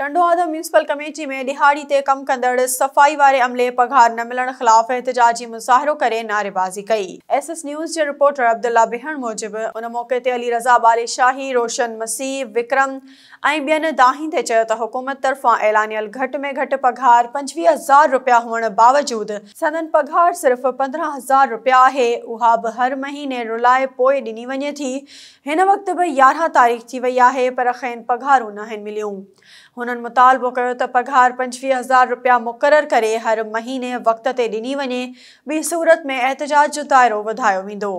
टंडोहादा municipal committee में दिहाड़ी से कम कदड़ सफ़ाई वारे अमले पघार न मिलने ख़िलाफ़ एहतजाजी मुज़ाहिरो करे नारेबाज़ी कई एस एस न्यूज़ के रिपोर्टर अब्दुल्ला बिहण मूजिबि उन मौक़े ते अली रज़ा बाले शाही रोशन मसीह विक्रम ऐं ॿियनि हुकूमत तरफ़ां ऐलानियल घट में घट पघार पंजवीह हज़ार रुपया होने बावजूद सदन पघार सिर्फ़ पंद्रह हज़ार रुपया आहे उहा बि हर महीने रुलाए पोइ ॾिनी वञे थी वक़्त बि यारहं तारीख़ थी वई आहे पर खेनि पघारूं न आहिनि उन्होंने मुतालबो कयो पघार पंजवीह हज़ार रुपया मुकर कर हर महीने वक़्त से ॾिनी वे बी सूरत में एहतजाज जो दायरों वधायो वेंदो